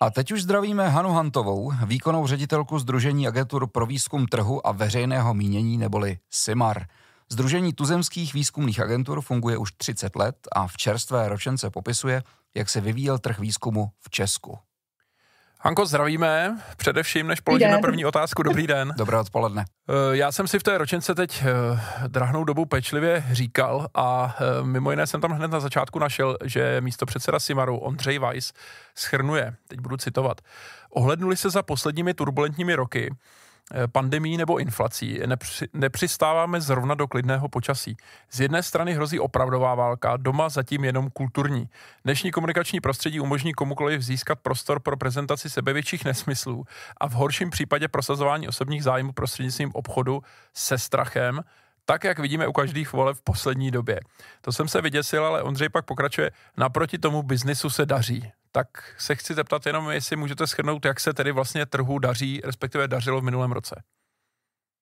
A teď už zdravíme Hanu Hantovou, výkonnou ředitelku Združení agentur pro výzkum trhu a veřejného mínění neboli SIMAR. Združení tuzemských výzkumných agentur funguje už 30 let a v čerstvé ročence popisuje, jak se vyvíjel trh výzkumu v Česku. Hanko, zdravíme. Především, než položíme první otázku, dobrý den. Dobré odpoledne. Eh, já jsem si v té ročence teď eh, drahnou dobu pečlivě říkal a eh, mimo jiné jsem tam hned na začátku našel, že místo předseda Simaru Ondřej Weiss schrnuje, teď budu citovat, ohlednuli se za posledními turbulentními roky, Eh, pandemí nebo inflací nepři, nepřistáváme zrovna do klidného počasí. Z jedné strany hrozí opravdová válka, doma zatím jenom kulturní. Dnešní komunikační prostředí umožní komukoliv získat prostor pro prezentaci sebevětších nesmyslů a v horším případě prosazování osobních zájmů prostřednictvím obchodu se strachem, tak, jak vidíme u každých vole v poslední době. To jsem se vyděsil, ale Ondřej pak pokračuje, naproti tomu biznisu se daří tak se chci zeptat jenom, jestli můžete schrnout, jak se tedy vlastně trhu daří, respektive dařilo v minulém roce.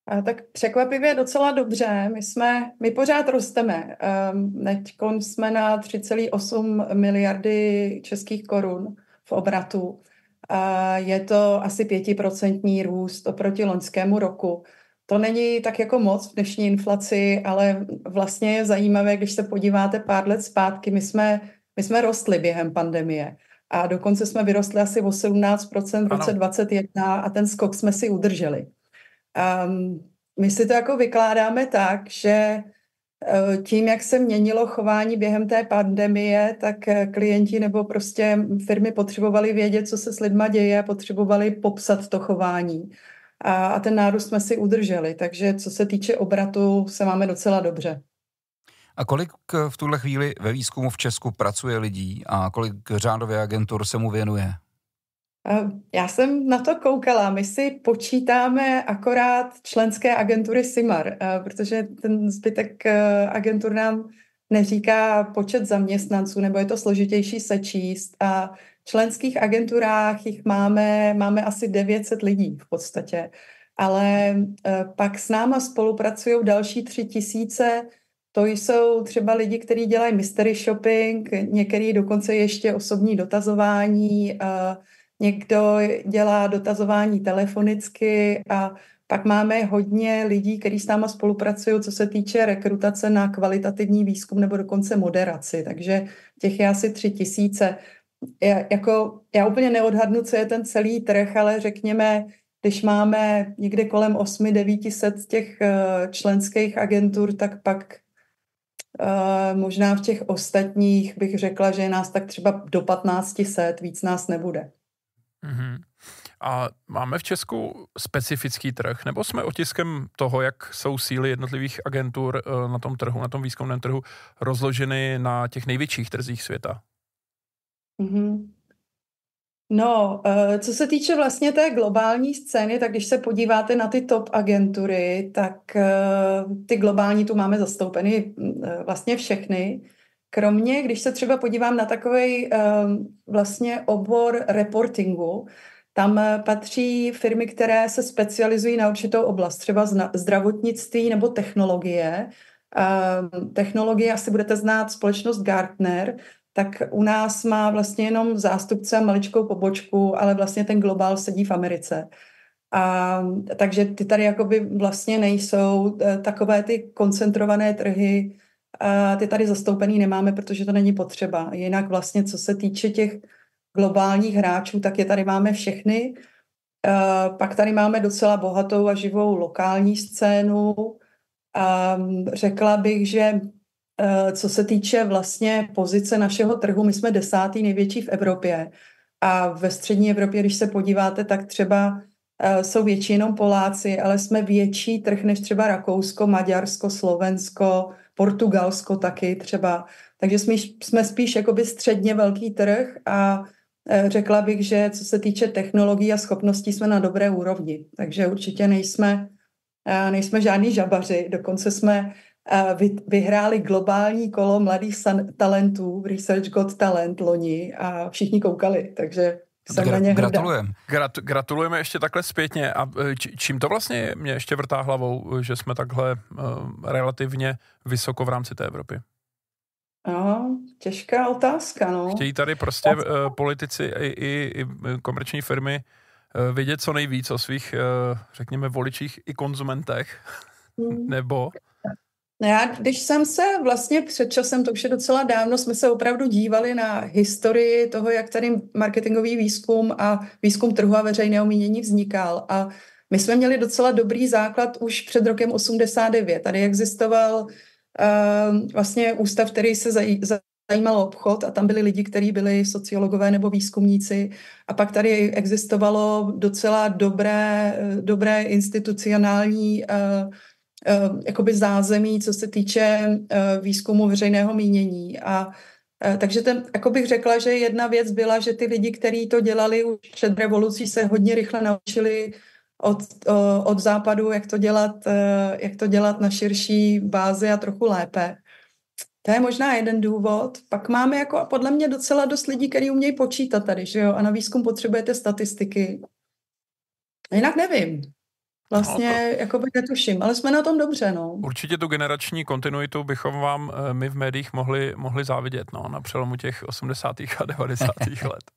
A tak překvapivě docela dobře. My jsme, my pořád rosteme. Um, teď jsme na 3,8 miliardy českých korun v obratu. A je to asi pětiprocentní růst oproti loňskému roku. To není tak jako moc v dnešní inflaci, ale vlastně je zajímavé, když se podíváte pár let zpátky, my jsme, my jsme rostli během pandemie a dokonce jsme vyrostli asi o 17% v roce ano. 21 a ten skok jsme si udrželi. Um, my si to jako vykládáme tak, že eh, tím, jak se měnilo chování během té pandemie, tak eh, klienti nebo prostě firmy potřebovali vědět, co se s lidma děje, potřebovali popsat to chování. A, a ten nárůst jsme si udrželi, takže co se týče obratu, se máme docela dobře. A kolik eh, v tuhle chvíli ve výzkumu v Česku pracuje lidí a kolik řádově agentur se mu věnuje? Eh, já jsem na to koukala. My si počítáme akorát členské agentury SIMAR, eh, protože ten zbytek agentur nám neříká počet zaměstnanců, nebo je to složitější sečíst. A v členských agenturách jich máme, máme asi 900 lidí v podstatě. Ale pak s náma spolupracují další tři tisíce to jsou třeba lidi, kteří dělají mystery shopping, některý dokonce ještě osobní dotazování, a někdo dělá dotazování telefonicky a pak máme hodně lidí, kteří s náma spolupracují, co se týče rekrutace na kvalitativní výzkum nebo dokonce moderaci, takže těch je asi tři tisíce. Já, jako, já úplně neodhadnu, co je ten celý trh, ale řekněme, když máme někde kolem 8-900 těch eh, členských agentur, tak pak Eh, možná v těch ostatních bych řekla, že je nás tak třeba do 1500, víc nás nebude. Mm-hmm. A máme v Česku specifický trh, nebo jsme otiskem toho, jak jsou síly jednotlivých agentur eh, na tom trhu, na tom výzkumném trhu, rozloženy na těch největších trzích světa? Mm-hmm. No, eh, co se týče vlastně té globální scény, tak když se podíváte na ty top agentury, tak eh, ty globální tu máme zastoupeny mm, eh, vlastně všechny. Kromě, když se třeba podívám na takový vlastně obor reportingu, tam patří firmy, které se specializují na určitou oblast, třeba zdravotnictví nebo technologie. Technologie asi budete znát společnost Gartner, tak u nás má vlastně jenom zástupce maličkou pobočku, ale vlastně ten globál sedí v Americe. A takže ty tady jakoby vlastně nejsou e, takové ty koncentrované trhy, a ty tady zastoupený nemáme, protože to není potřeba. Jinak vlastně, co se týče těch globálních hráčů, tak je tady máme všechny. A e, pak tady máme docela bohatou a živou lokální scénu. A řekla bych, že Eh, co se týče vlastně pozice našeho trhu, my jsme desátý největší v Evropě a ve střední Evropě, když se podíváte, tak třeba eh, jsou většinou Poláci, ale jsme větší trh než třeba Rakousko, Maďarsko, Slovensko, Portugalsko taky třeba. Takže jsme, jsme spíš jakoby středně velký trh a eh, řekla bych, že co se týče technologií a schopností jsme na dobré úrovni. Takže určitě nejsme, nejsme žádní žabaři, dokonce jsme vyhráli globální kolo mladých san- talentů v Research Got Talent loni a všichni koukali, takže jsem gra- na ně Gratulujeme. Grat- gratulujeme ještě takhle zpětně a e, č- čím to vlastně mě ještě vrtá hlavou, e, že jsme takhle uh, relativně vysoko v rámci té Evropy? No, těžká otázka, no. Chtějí tady prostě uh, politici i, i, i komerční firmy uh, vědět co nejvíc o svých, uh, řekněme, voličích i konzumentech, hmm. nebo... No já, když jsem se vlastně před časem, to už je docela dávno, jsme se opravdu dívali na historii toho, jak tady marketingový výzkum a výzkum trhu a veřejného mínění vznikal. A my jsme měli docela dobrý základ už před rokem 89. Tady existoval uh, vlastně ústav, který se zajímal zajímal obchod a tam byli lidi, kteří byli sociologové nebo výzkumníci. A pak tady existovalo docela dobré, dobré institucionální uh, Eh, jakoby zázemí, co se týče eh, výzkumu veřejného mínění. A eh, takže ten, jako bych řekla, že jedna věc byla, že ty lidi, kteří to dělali už před revolucí, se hodně rychle naučili od, od západu, jak to, dělat, jak to dělat na širší bázi a trochu lépe. To je možná jeden důvod. Pak máme jako podle mě docela dost lidí, kteří umějí počítat tady, že jo? A na výzkum potřebujete statistiky. Jinak nevím. Vlastně no, to... by netuším, ale jsme na tom dobře, no. Určitě tu generační kontinuitu bychom vám eh, my v médiích mohli, mohli závidět, no, na přelomu těch 80. a 90. let.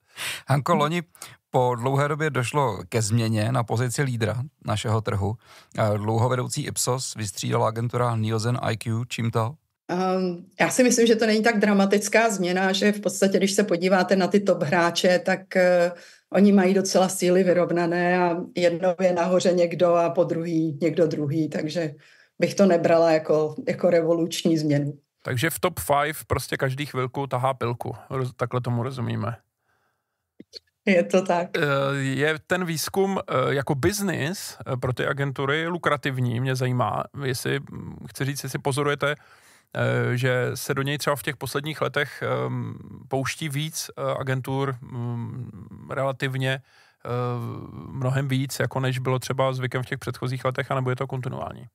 Hanko, loni po dlouhé době došlo ke změně na pozici lídra našeho trhu. Eh, dlouhovedoucí Ipsos vystřídala agentura Nielsen IQ. Čím to? Um, já si myslím, že to není tak dramatická změna, že v podstatě, když se podíváte na ty top hráče, tak uh, oni mají docela síly vyrovnané a jednou je nahoře někdo a po druhý někdo druhý, takže bych to nebrala jako, jako revoluční změnu. Takže v top 5 prostě každý chvilku tahá pilku. Takhle tomu rozumíme. Je to tak. Eh, je ten výzkum eh, jako biznis eh, pro ty agentury lukrativní, mě zajímá. Jestli, hm, chci říct, jestli pozorujete Eh, že se do něj třeba v těch posledních letech ehm, pouští víc eh, agentur mm, relativně eh, mnohem víc, jako než bylo třeba zvykem v těch předchozích letech, anebo je to kontinuální?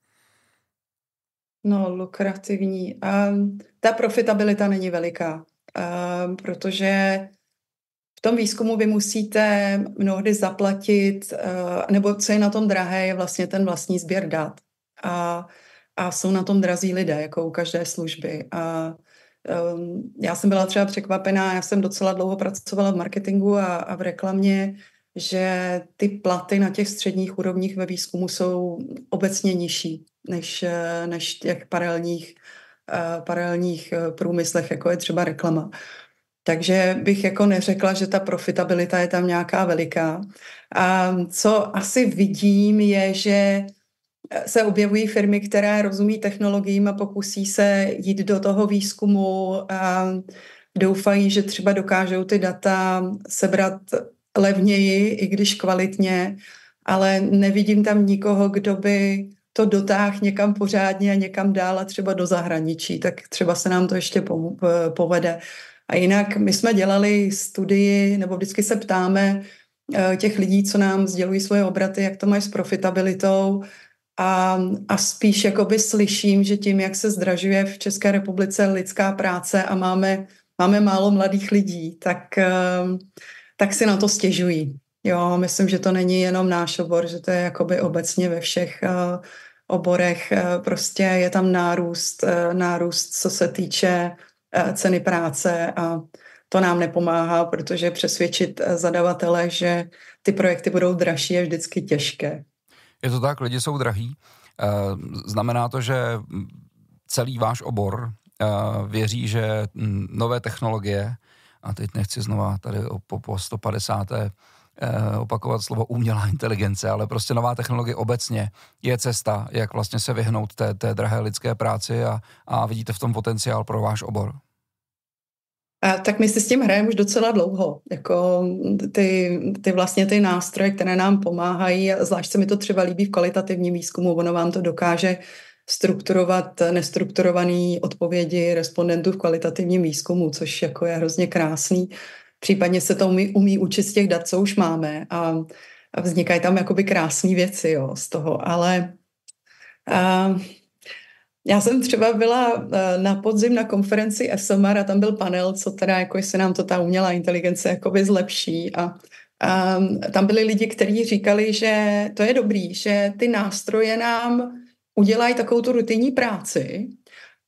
No, lukrativní. A ehm, ta profitabilita není veliká, ehm, protože v tom výzkumu vy musíte mnohdy zaplatit, nebo co je na tom drahé, je vlastně ten vlastní sběr dat. A a jsou na tom drazí lidé, jako u každé služby. A um, já jsem byla třeba překvapená, já jsem docela dlouho pracovala v marketingu a, a v reklamě, že ty platy na těch středních úrovních ve výzkumu jsou obecně nižší než, e, než těch paralelních, uh, paralelních e, průmyslech, jako je třeba reklama. Takže bych jako neřekla, že ta profitabilita je tam nějaká veliká. A co asi vidím, je, že se objevují firmy, které rozumí technologiím a pokusí se jít do toho výzkumu a doufají, že třeba dokážou ty data sebrat levněji, i když kvalitně, ale nevidím tam nikoho, kdo by to dotáh někam pořádně a někam dál a třeba do zahraničí, tak třeba se nám to ještě eh, povede. A jinak my jsme dělali studii, nebo vždycky se ptáme eh, těch lidí, co nám sdělují svoje obraty, jak to mají s profitabilitou a, a spíš jakoby slyším, že tím, jak se zdražuje v České republice lidská práce a máme, máme málo mladých lidí, tak, ehm, tak si na to stěžují. Jo, myslím, že to není jenom náš obor, že to je jakoby obecně ve všech eh, oborech. Eh, prostě je tam nárůst, eh, nárůst, co se týče ceny práce a to nám nepomáhá, protože přesvědčit zadavatele, že ty projekty budou dražší, je vždycky těžké. Je to tak, lidi jsou drahý. Eh, znamená to, že celý váš obor eh, věří, že mm, nové technologie, a teď nechci znova tady po, po 150. Eh, opakovat slovo umělá inteligence, ale prostě nová technologie obecně je cesta, jak vlastně se vyhnout té, té drahé lidské práci a, a vidíte v tom potenciál pro váš obor. A tak my si s tím hrajeme už docela dlouho. Jako ty, ty vlastně ty nástroje, které nám pomáhají, zvlášť se mi to třeba líbí v kvalitativním výzkumu, ono vám to dokáže strukturovat nestrukturované odpovědi respondentů v kvalitativním výzkumu, což jako je hrozně krásný. Případně se to umí, umí učit z těch dat, co už máme a, a vznikají tam jakoby krásné věci jo, z toho, ale a, já jsem třeba byla eh, na podzim na konferenci SMR a tam byl panel, co teda, jako se nám to ta umělá inteligence jakoby zlepší a a ehm, tam byli lidi, kteří říkali, že to je dobrý, že ty nástroje nám udělají takovou tu rutinní práci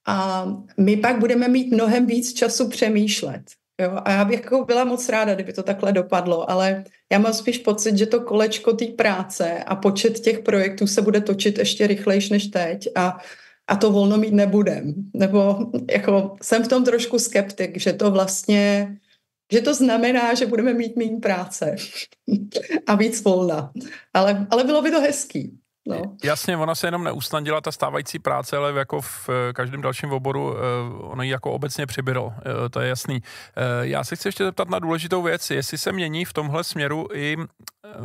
a my pak budeme mít mnohem víc času přemýšlet. Jo? A já bych jako byla moc ráda, kdyby to takhle dopadlo, ale já mám spíš pocit, že to kolečko té práce a počet těch projektů se bude točit ještě rychlejš než teď a a to volno mít nebudem. Nebo jako jsem v tom trošku skeptik, že to vlastně, že to znamená, že budeme mít méně práce a víc volna. Ale, ale bylo by to hezký. No. Jasně, ona se jenom neusnadila ta stávající práce, ale jako v eh, každém dalším oboru eh, ono ji jako obecně přibylo, eh, to je jasný. Já se chci ještě zeptat na důležitou věc, jestli se mění v tomhle směru i,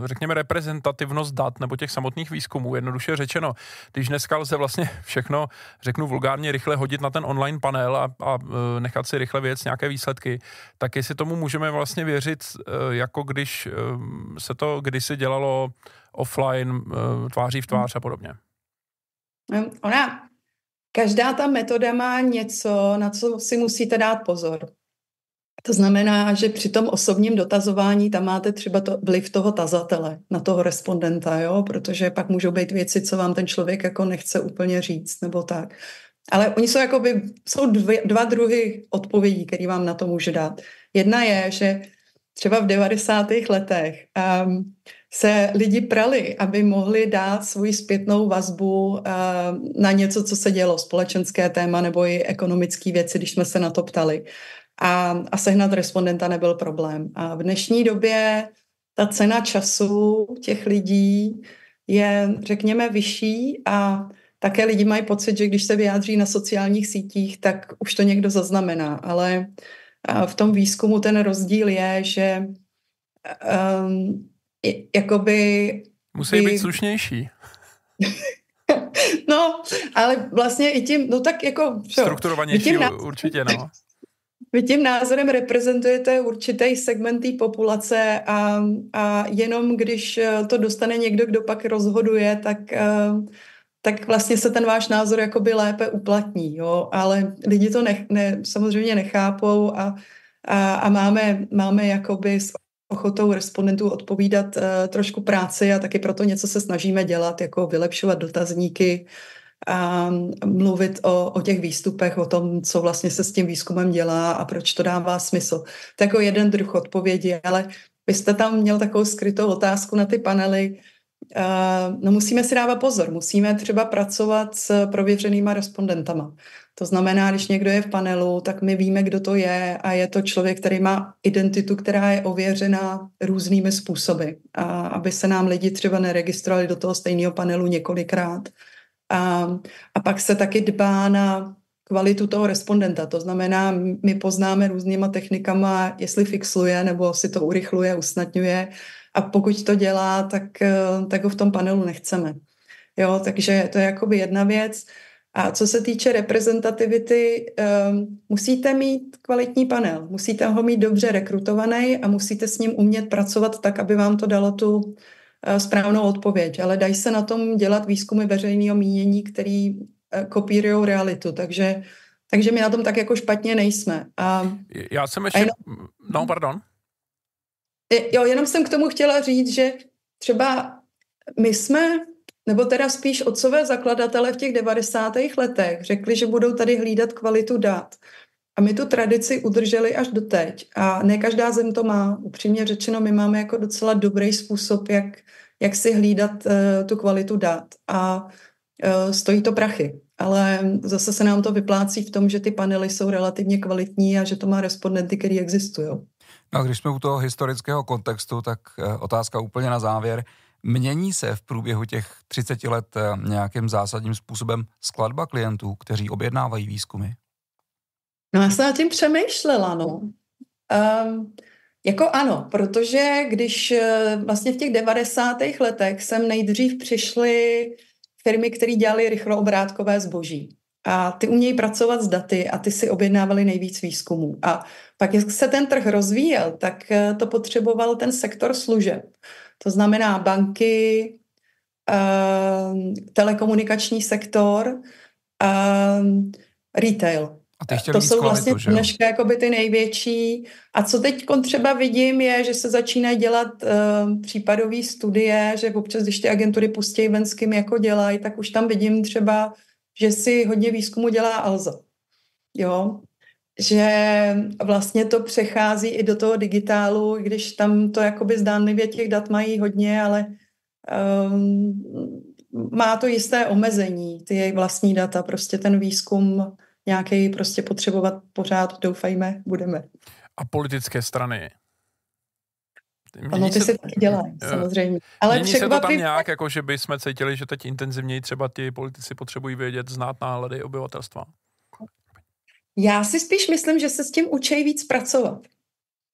řekněme, reprezentativnost dat nebo těch samotných výzkumů, jednoduše řečeno. Když dneska lze vlastně všechno, řeknu vulgárně, rychle hodit na ten online panel a, a nechat si rychle věc nějaké výsledky, tak jestli tomu můžeme vlastně věřit, jako když se to kdysi dělalo offline, eh, tváří v tvář a podobně. Hm, ona, každá ta metoda má něco, na co si musíte dát pozor. To znamená, že při tom osobním dotazování tam máte třeba to, vliv toho tazatele na toho respondenta, jo? protože pak můžou být věci, co vám ten člověk jako nechce úplně říct nebo tak. Ale oni jsou, jakoby, jsou dvě, dva druhy odpovědí, které vám na to může dát. Jedna je, že třeba v 90. letech um, se lidi prali, aby mohli dát svoji zpětnou vazbu eh, na něco, co se dělo, společenské téma nebo i ekonomické věci, když jsme se na to ptali. A, a sehnat respondenta nebyl problém. A v dnešní době ta cena času těch lidí je, řekněme, vyšší a také lidi mají pocit, že když se vyjádří na sociálních sítích, tak už to někdo zaznamená. Ale eh, v tom výzkumu ten rozdíl je, že eh, jakoby... Musí být slušnější. no, ale vlastně i tím, no tak jako... Čo, Strukturovanější tím názorem, určitě, no. Vy tím názorem reprezentujete určitý segment té populace a, a jenom když eh, to dostane někdo, kdo pak rozhoduje, tak, eh, tak vlastně se ten váš názor jakoby lépe uplatní, jo? ale lidi to ne, ne, samozřejmě nechápou a, a, a máme, máme jakoby ochotou respondentů odpovídat uh, trošku práci a taky proto něco se snažíme dělat, jako vylepšovat dotazníky, a mluvit o, o těch výstupech, o tom, co vlastně se s tím výzkumem dělá a proč to dává smysl. To je jako jeden druh odpovědi, ale vy jste tam měl takovou skrytou otázku na ty panely, no musíme si dávat pozor, musíme třeba pracovat s prověřenýma respondentama. To znamená, když někdo je v panelu, tak my víme, kdo to je a je to člověk, který má identitu, která je ověřena různými způsoby. A aby se nám lidi třeba neregistrovali do toho stejného panelu několikrát. A, a pak se taky dbá na kvalitu toho respondenta. To znamená, my poznáme různýma technikama, jestli fixuje nebo si to urychluje, usnadňuje a pokud to dělá, tak, eh, tak ho v tom panelu nechceme. Jo, takže to je jakoby jedna věc. A co se týče reprezentativity, um, musíte mít kvalitní panel, musíte ho mít dobře rekrutovaný a musíte s ním umět pracovat tak, aby vám to dalo tu uh, správnou odpověď. Ale dají se na tom dělat výzkumy veřejného mínění, který Eh, kopírují realitu, takže, takže my na tom tak jako špatně nejsme. A, Já jsem ještě... Jenom, no, pardon. Jo, jenom jsem k tomu chtěla říct, že třeba my jsme, nebo teda spíš otcové zakladatele v těch 90. letech řekli, že budou tady hlídat kvalitu dat. A my tu tradici udrželi až do teď. A ne každá zem to má. Upřímně řečeno, my máme jako docela dobrý způsob, jak, jak si hlídat uh, tu kvalitu dat. A Eh, stojí to prachy, ale zase se nám to vyplácí v tom, že ty panely jsou relativně kvalitní a že to má respondenty, který existují. No a když jsme u toho historického kontextu, tak eh, otázka úplně na závěr. Mění se v průběhu těch 30 let eh, nějakým zásadním způsobem skladba klientů, kteří objednávají výzkumy? No já jsem nad tím přemýšlela, no. Um, jako ano, protože když vlastně v těch 90. letech sem nejdřív přišli firmy, které dělaly rychlooobrátkové zboží. A ty umějí pracovat s daty a ty si objednávali nejvíc výzkumů. A pak, jak se ten trh rozvíjel, tak eh, to potřeboval ten sektor služeb. To znamená banky, eh, telekomunikační sektor, eh, retail. A ty chtěl to jsou vlastně dneška jakoby ty největší. A co teď třeba vidím, je, že se začínají dělat uh, případové studie, že občas, když ty agentury pustí ven s kým jako dělají, tak už tam vidím třeba, že si hodně výzkumu dělá Alza. Jo, že vlastně to přechází i do toho digitálu, když tam to jakoby zdánlivě těch dat mají hodně, ale um, má to jisté omezení, ty jejich vlastní data, prostě ten výzkum nějaký prostě potřebovat pořád, doufajme, budeme. A politické strany? Mění ty se, se taky dělají, eh, samozřejmě. Ale mění se to tam nějak, jako že by jsme cítili, že teď intenzivněji třeba ti politici potřebují vědět, znát náhledy obyvatelstva? Já si spíš myslím, že se s tím učej víc pracovat.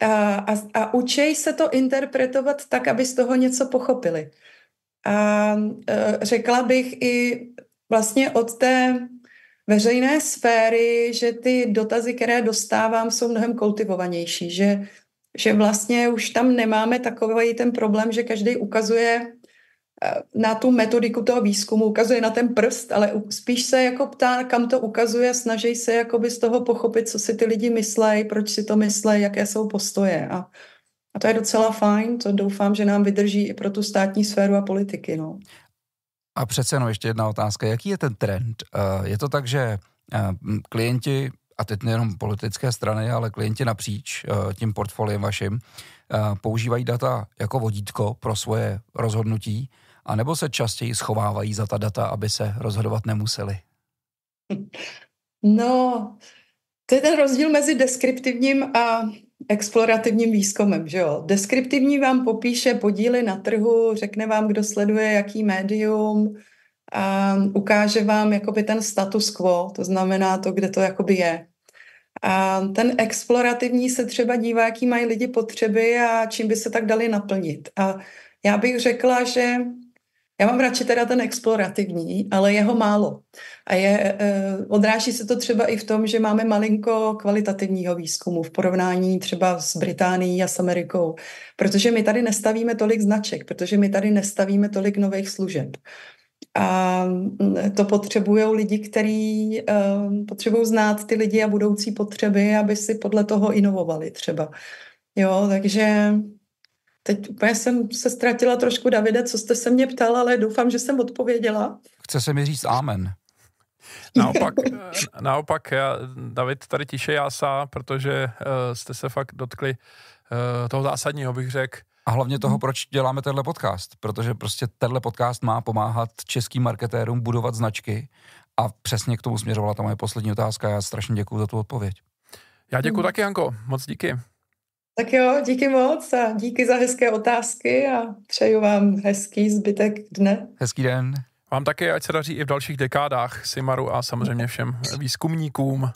A, a, a učej se to interpretovat tak, aby z toho něco pochopili. A, a eh, řekla bych i vlastně od té veřejné sféry, že ty dotazy, které dostávám, jsou mnohem kultivovanější, že, že vlastně už tam nemáme takový ten problém, že každý ukazuje eh, na tu metodiku toho výzkumu, ukazuje na ten prst, ale spíš se jako ptá, kam to ukazuje, snaží se jakoby z toho pochopit, co si ty lidi myslejí, proč si to myslejí, jaké jsou postoje a a to je docela fajn, to doufám, že nám vydrží i pro tu státní sféru a politiky. No. A přece no, ještě jedna otázka. Jaký je ten trend? Eh, je to tak, že eh, klienti, a teď nejenom politické strany, ale klienti napříč eh, tím portfoliem vašim, používají data jako vodítko pro svoje rozhodnutí, anebo se častěji schovávají za ta data, aby se rozhodovat nemuseli? No, to je ten rozdíl mezi deskriptivním a explorativním výzkumem, že jo. Deskriptivní vám popíše podíly na trhu, řekne vám, kdo sleduje jaký médium, a ukáže vám jakoby ten status quo, to znamená to, kde to jakoby je. A ten explorativní se třeba dívá, jaký mají lidi potřeby a čím by se tak dali naplnit. A já bych řekla, že já mám radši teda ten explorativní, ale jeho málo. A je, eh, odráží se to třeba i v tom, že máme malinko kvalitativního výzkumu v porovnání třeba s Británií a s Amerikou, protože my tady nestavíme tolik značek, protože my tady nestavíme tolik nových služeb. A mm, to potřebují lidi, kteří uh, potřebují znát ty lidi a budoucí potřeby, aby si podle toho inovovali třeba. Jo, takže Teď úplně jsem se ztratila trošku, Davide, co jste se mě ptal, ale doufám, že jsem odpověděla. Chce se mi říct amen. Naopak, naopak já, David tady tiše jásá, protože uh, jste se fakt dotkli uh, toho zásadního, bych řekl. A hlavně toho, proč děláme tenhle podcast, protože prostě tenhle podcast má pomáhat českým marketérům budovat značky a přesně k tomu směřovala ta moje poslední otázka. Já strašně děkuji za tu odpověď. Já děkuji hmm. taky, Janko. Moc díky. Tak jo, díky moc a díky za hezké otázky a přeju vám hezký zbytek dne. Hezký den. Vám také, ať se daří i v dalších dekádách Simaru a samozřejmě všem výzkumníkům.